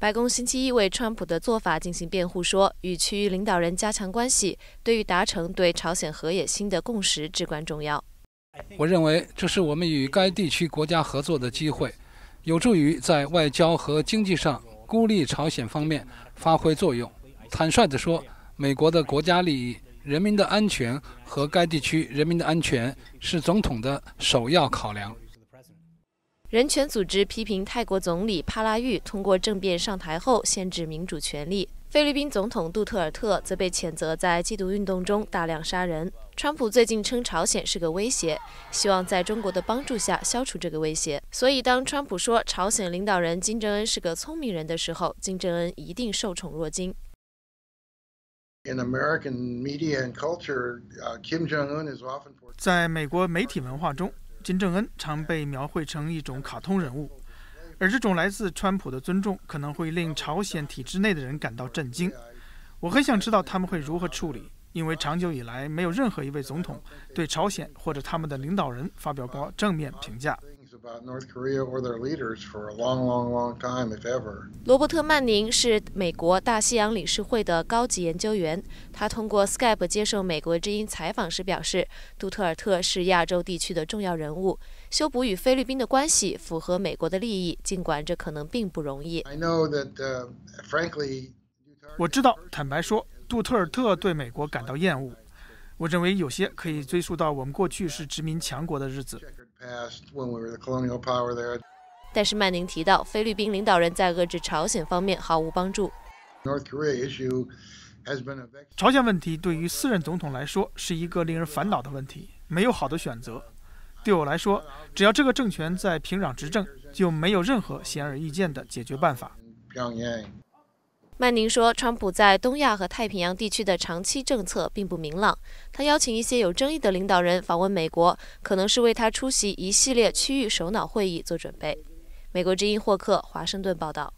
白宫星期一为川普的做法进行辩护，说与区域领导人加强关系对于达成对朝鲜核野心的共识至关重要。我认为这是我们与该地区国家合作的机会，有助于在外交和经济上孤立朝鲜方面发挥作用。坦率地说，美国的国家利益、人民的安全和该地区人民的安全是总统的首要考量。人权组织批评泰国总理帕拉育通过政变上台后限制民主权利。菲律宾总统杜特尔特则被谴责在缉毒运动中大量杀人。川普最近称朝鲜是个威胁，希望在中国的帮助下消除这个威胁。所以，当川普说朝鲜领导人金正恩是个聪明人的时候，金正恩一定受宠若惊。在美国 o 体文 e 中，在美国媒体文化中。金正恩常被描绘成一种卡通人物，而这种来自川普的尊重可能会令朝鲜体制内的人感到震惊。我很想知道他们会如何处理，因为长久以来没有任何一位总统对朝鲜或者他们的领导人发表过正面评价。罗伯特·曼宁是美国大西洋理事会的高级研究员。他通过 Skype 接受美国之音采访时表示，杜特尔特是亚洲地区的重要人物。修补与菲律宾的关系符合美国的利益，尽管这可能并不容易。我知道，坦白说，杜特尔特对美国感到厌恶。我认为有些可以追溯到我们过去是殖民强国的日子。但是曼宁提到，菲律宾领导人在遏制朝鲜方面毫无帮助。朝鲜问题对于四任总统来说是一个令人烦恼的问题，没有好的选择。对我来说，只要这个政权在平壤执政，就没有任何显而易见的解决办法。曼宁说，川普在东亚和太平洋地区的长期政策并不明朗。他邀请一些有争议的领导人访问美国，可能是为他出席一系列区域首脑会议做准备。美国之音霍克，华盛顿报道。